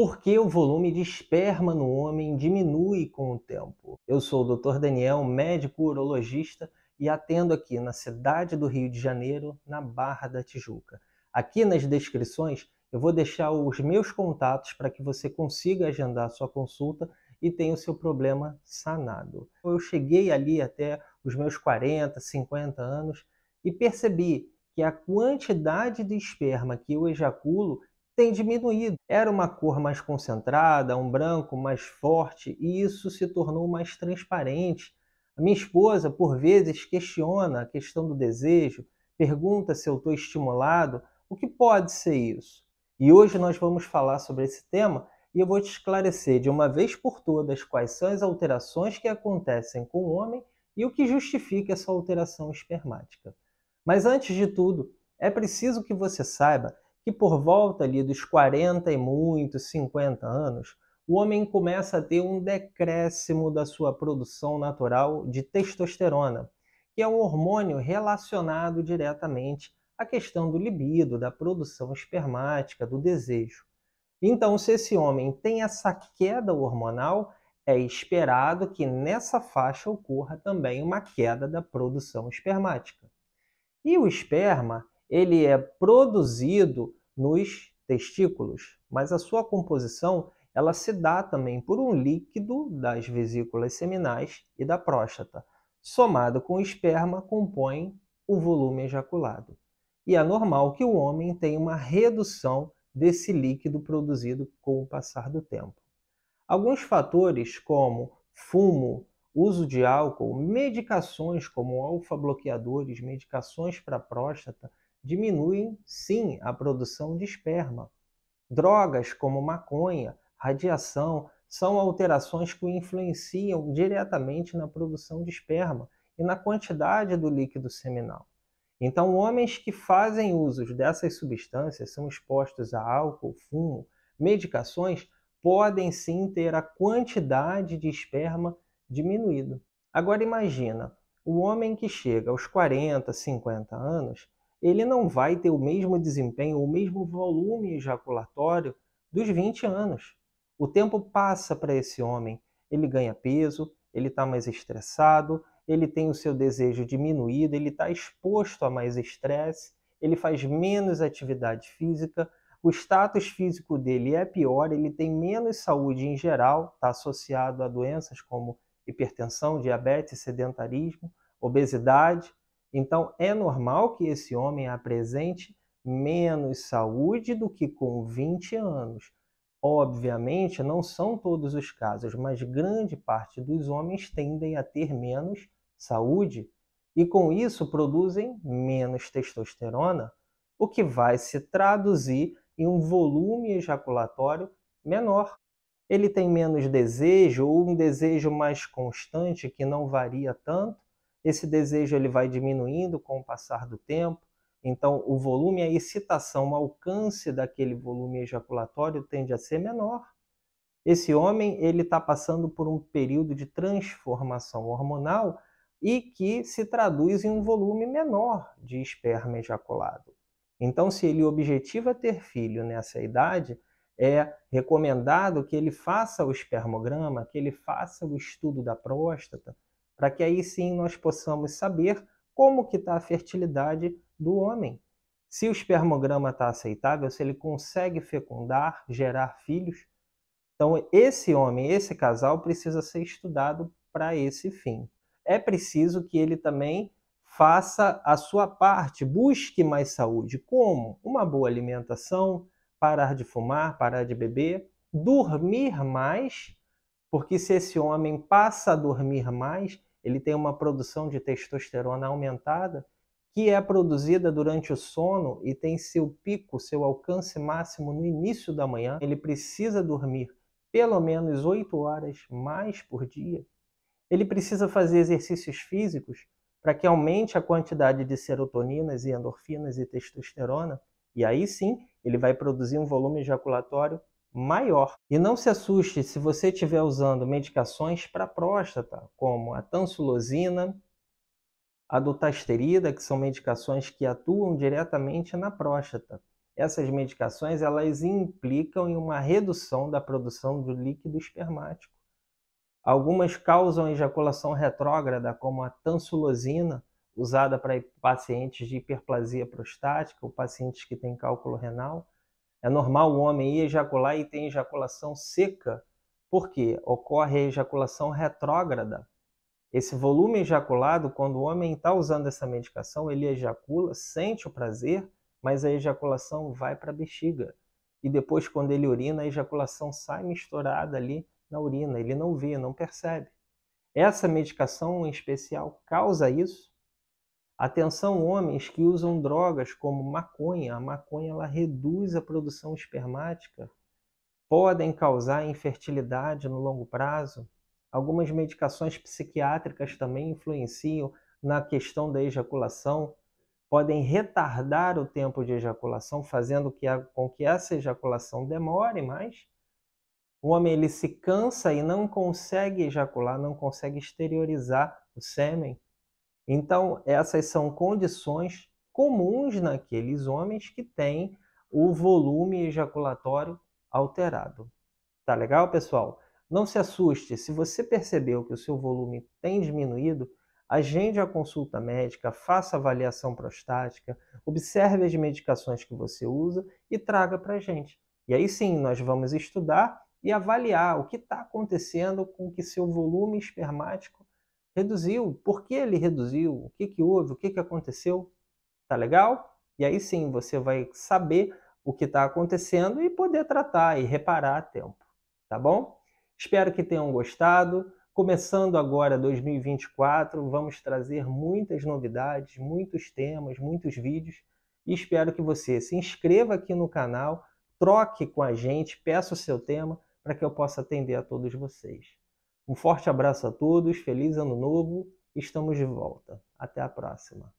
Porque o volume de esperma no homem diminui com o tempo? Eu sou o Dr. Daniel, médico urologista e atendo aqui na cidade do Rio de Janeiro, na Barra da Tijuca. Aqui nas descrições eu vou deixar os meus contatos para que você consiga agendar a sua consulta e tenha o seu problema sanado. Eu cheguei ali até os meus 40, 50 anos e percebi que a quantidade de esperma que eu ejaculo tem diminuído. Era uma cor mais concentrada, um branco mais forte, e isso se tornou mais transparente. A minha esposa, por vezes, questiona a questão do desejo, pergunta se eu estou estimulado, o que pode ser isso? E hoje nós vamos falar sobre esse tema e eu vou te esclarecer de uma vez por todas quais são as alterações que acontecem com o homem e o que justifica essa alteração espermática. Mas antes de tudo, é preciso que você saiba que por volta ali dos 40 e muitos 50 anos, o homem começa a ter um decréscimo da sua produção natural de testosterona, que é um hormônio relacionado diretamente à questão do libido, da produção espermática, do desejo. Então, se esse homem tem essa queda hormonal, é esperado que nessa faixa ocorra também uma queda da produção espermática. E o esperma ele é produzido nos testículos, mas a sua composição ela se dá também por um líquido das vesículas seminais e da próstata, somado com o esperma compõe o volume ejaculado. E é normal que o homem tenha uma redução desse líquido produzido com o passar do tempo. Alguns fatores como fumo, uso de álcool, medicações como alfa-bloqueadores, medicações para próstata diminuem sim a produção de esperma. Drogas como maconha, radiação, são alterações que influenciam diretamente na produção de esperma e na quantidade do líquido seminal. Então, homens que fazem uso dessas substâncias, são expostos a álcool, fumo, medicações, podem sim ter a quantidade de esperma diminuído. Agora imagina, o homem que chega aos 40, 50 anos ele não vai ter o mesmo desempenho, o mesmo volume ejaculatório dos 20 anos. O tempo passa para esse homem, ele ganha peso, ele está mais estressado, ele tem o seu desejo diminuído, ele está exposto a mais estresse, ele faz menos atividade física, o status físico dele é pior, ele tem menos saúde em geral, está associado a doenças como hipertensão, diabetes, sedentarismo, obesidade, então é normal que esse homem apresente menos saúde do que com 20 anos. Obviamente, não são todos os casos, mas grande parte dos homens tendem a ter menos saúde e, com isso, produzem menos testosterona, o que vai se traduzir em um volume ejaculatório menor. Ele tem menos desejo ou um desejo mais constante que não varia tanto, esse desejo ele vai diminuindo com o passar do tempo, então o volume, a excitação, o alcance daquele volume ejaculatório tende a ser menor. Esse homem ele está passando por um período de transformação hormonal e que se traduz em um volume menor de esperma ejaculado. Então, se ele objetiva ter filho nessa idade, é recomendado que ele faça o espermograma, que ele faça o estudo da próstata, para que aí sim nós possamos saber como que está a fertilidade do homem. Se o espermograma está aceitável, se ele consegue fecundar, gerar filhos, então esse homem, esse casal precisa ser estudado para esse fim. É preciso que ele também faça a sua parte, busque mais saúde, como uma boa alimentação, parar de fumar, parar de beber, dormir mais, porque se esse homem passa a dormir mais, ele tem uma produção de testosterona aumentada que é produzida durante o sono e tem seu pico, seu alcance máximo no início da manhã. Ele precisa dormir pelo menos 8 horas mais por dia. Ele precisa fazer exercícios físicos para que aumente a quantidade de serotoninas e endorfinas e testosterona, e aí sim ele vai produzir um volume ejaculatório maior. E não se assuste se você estiver usando medicações para próstata, como a tansulosina, a dutasterida, que são medicações que atuam diretamente na próstata. Essas medicações elas implicam em uma redução da produção do líquido espermático. Algumas causam ejaculação retrógrada, como a tansulosina, usada para pacientes de hiperplasia prostática ou pacientes que têm cálculo renal é normal o homem ejacular e ter ejaculação seca, porque ocorre a ejaculação retrógrada. Esse volume ejaculado, quando o homem está usando essa medicação, ele ejacula, sente o prazer, mas a ejaculação vai para a bexiga. E depois, quando ele urina, a ejaculação sai misturada ali na urina. Ele não vê, não percebe. Essa medicação em especial causa isso Atenção homens que usam drogas como maconha. A maconha ela reduz a produção espermática, podem causar infertilidade no longo prazo. Algumas medicações psiquiátricas também influenciam na questão da ejaculação, podem retardar o tempo de ejaculação, fazendo que com que essa ejaculação demore mais. O homem ele se cansa e não consegue ejacular, não consegue exteriorizar o sêmen então, essas são condições comuns naqueles homens que têm o volume ejaculatório alterado. Tá legal, pessoal? Não se assuste, se você percebeu que o seu volume tem diminuído, agende a consulta médica, faça avaliação prostática, observe as medicações que você usa e traga para a gente. E aí sim, nós vamos estudar e avaliar o que está acontecendo com que seu volume espermático Reduziu. Por que ele reduziu? O que, que houve? O que, que aconteceu? Tá legal? E aí sim você vai saber o que está acontecendo e poder tratar e reparar a tempo. Tá bom? Espero que tenham gostado. Começando agora 2024, vamos trazer muitas novidades, muitos temas, muitos vídeos e espero que você se inscreva aqui no canal, troque com a gente, peça o seu tema para que eu possa atender a todos vocês. Um forte abraço a todos, feliz ano novo, estamos de volta. Até a próxima.